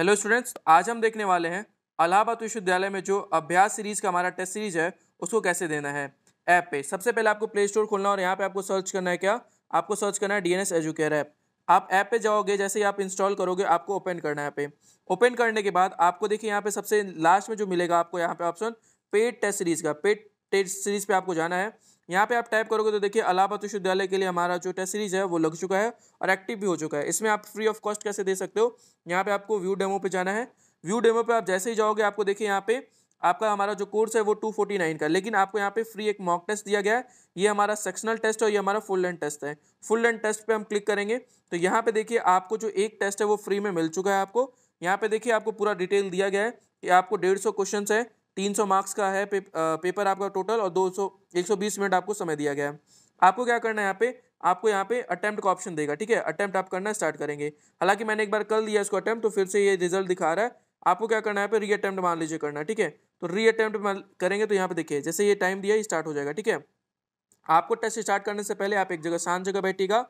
hello students आज हम देखने वाले हैं अलाहाबाद विश्वविद्यालय में जो अभ्यास सीरीज का हमारा टेस्ट सीरीज है उसको कैसे देना है ऐप पे सबसे पहले आपको प्ले स्टोर खोलना और यहाँ पे आपको सर्च करना है क्या आपको सर्च करना है D N S educare app आप ऐप पे जाओगे जैसे ही आप इंस्टॉल करोगे आपको ओपन करना है यहाँ पे ओपन करने के बाद आपको देखिए यहाँ पे सबसे लास्ट में जो मिलेगा आपको यहाँ पे ऑप्शन पेड टेस्ट सीरीज का पेड टेस्ट सीरीज पे आपको जाना है यहाँ पे आप टाइप करोगे तो देखिए अलाहाबाद विश्वविद्यालय के लिए हमारा जो टेस्ट सीरीज है वो लग चुका है और एक्टिव भी हो चुका है इसमें आप फ्री ऑफ कॉस्ट कैसे दे सकते हो यहाँ पे आपको व्यू डेमो पे जाना है व्यू डेमो पे आप जैसे ही जाओगे आपको देखिए यहाँ पे आपका हमारा जो कोर्स है वो टू फोर्टी नाइन का लेकिन आपको यहाँ पे फ्री एक मॉक टेस्ट दिया गया है ये हमारा सेक्शनल टेस्ट है और ये हमारा फुल एंड टेस्ट है फुल एंड टेस्ट पे हम क्लिक करेंगे तो यहाँ पे देखिए आपको जो एक टेस्ट है वो फ्री में मिल चुका है आपको यहाँ पे देखिए आपको पूरा डिटेल दिया गया है कि आपको डेढ़ सौ क्वेश्चन है तीन सौ मार्क्स का है पे, आ, पेपर आपका टोटल और दो सौ एक सौ बीस मिनट आपको समय दिया गया है आपको क्या करना है यहाँ पे आपको यहाँ पे अटैम्प्ट का ऑप्शन देगा ठीक है अटैम्प्ट आप करना स्टार्ट करेंगे हालांकि मैंने एक बार कल दिया इसको अटैम्प्ट तो फिर से ये रिजल्ट दिखा रहा है आपको क्या करना है यहाँ पे री अटैम्प्ट मान लीजिए करना ठीक है तो री अटैम्प्ट करेंगे तो यहाँ पे देखिए जैसे ये टाइम दिया ये स्टार्ट हो जाएगा ठीक है आपको टेस्ट स्टार्ट करने से पहले आप एक जगह शांत जगह बैठिएगा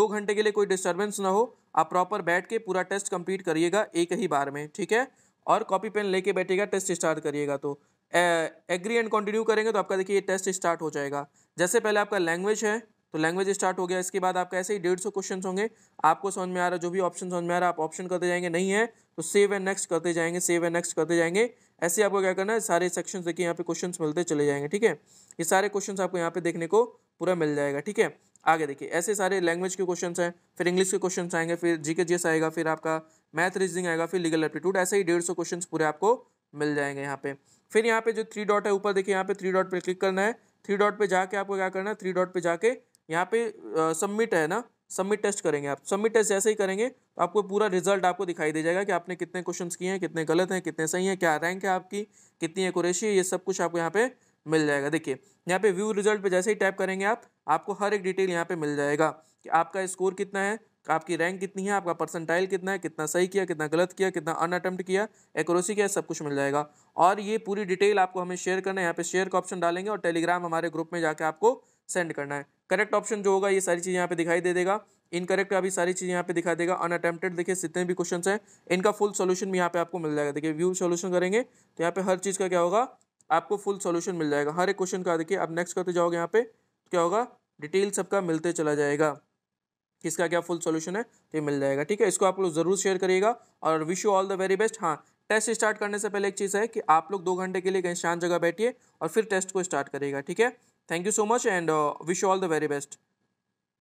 दो घंटे के लिए कोई डिस्टर्बेंस ना हो आप प्रॉपर बैठ के पूरा टेस्ट कंप्लीट करिएगा एक ही बार में ठीक है और कॉपी पेन लेके बैठेगा टेस्ट स्टार्ट करिएगा तो एग्री एंड कंटिन्यू करेंगे तो आपका देखिए ये टेस्ट स्टार्ट हो जाएगा जैसे पहले आपका लैंग्वेज है तो लैंग्वेज स्टार्ट हो गया इसके बाद आपका ऐसे ही डेढ़ सौ क्वेश्चन होंगे आपको समझ में आ रहा है जो भी ऑप्शन समझ में आ रहा है आप ऑप्शन करते जाएंगे नहीं है तो सेव एंड नेक्स्ट करते जाएंगे सेव एंड नेक्स्ट करते जाएंगे ऐसे आपको क्या करना है सारे सेक्शन देखिए यहाँ पे क्वेश्चन मिलते चले जाएंगे ठीक है ये सारे क्वेश्चन आपको यहाँ पे देखने को पूरा मिल जाएगा ठीक है आगे देखिए ऐसे सारे लैंग्वेज के क्वेश्चन हैं फिर इंग्लिश के क्वेश्चन आएंगे फिर जी के आएगा फिर आपका मैथ रीजनिंग आएगा फिर लीगल एप्टीट्यूड ऐसे ही डेढ़ सौ क्वेश्चन पूरे आपको मिल जाएंगे यहाँ पे फिर यहाँ पे जो थ्री डॉट है ऊपर देखिए यहाँ पे थ्री डॉट पे क्लिक करना है थ्री डॉट पे जाके आपको क्या करना है थ्री डॉट पे जाके यहाँ पे सबमिट है ना सबमिट टेस्ट करेंगे आप सबमिट टेस्ट जैसे ही करेंगे तो आपको पूरा रिजल्ट आपको दिखाई दे जाएगा कि आपने कितने क्वेश्चन किए हैं कितने गलत हैं कितने सही हैं क्या रैंक है आपकी कितनी एकोरेशी है ये सब कुछ आपको यहाँ पे मिल जाएगा देखिए यहाँ पे व्यू रिजल्ट पे जैसे ही टैप करेंगे आप आपको हर एक डिटेल यहाँ पे मिल जाएगा कि आपका स्कोर कितना है आपकी रैंक कितनी है आपका परसेंटाइल कितना है कितना सही किया कितना गलत किया कितना अटैम्प्ट किया क्या है सब कुछ मिल जाएगा और ये पूरी डिटेल आपको हमें शेयर करना है यहाँ पे शेयर का ऑप्शन डालेंगे और टेलीग्राम हमारे ग्रुप में जाकर आपको सेंड करना है करेक्ट ऑप्शन जो होगा ये सारी चीज़ यहाँ पे दिखाई दे देगा इनकरेक्ट अभी सारी चीज़ यहाँ पे दिखा देगा अनअटेम्प्टेड देखिए जितने भी क्वेश्चन हैं इनका फुल सोल्यूशन भी यहाँ पे आपको मिल जाएगा देखिए व्यू सोल्यूशन करेंगे तो यहाँ पे हर चीज़ का क्या होगा आपको फुल सोल्यूशन मिल जाएगा हर एक क्वेश्चन का देखिए अब नेक्स्ट करते जाओगे यहाँ पे तो क्या होगा डिटेल सबका मिलते चला जाएगा किसका क्या फुल सोल्यूशन है तो ये मिल जाएगा ठीक है इसको आप लोग ज़रूर शेयर करिएगा और wish you all the very best हाँ टेस्ट स्टार्ट करने से पहले एक चीज़ है कि आप लोग दो घंटे के लिए कहीं शांत जगह बैठिए और फिर टेस्ट को स्टार्ट करिएगा ठीक है thank you so much and wish you all the very best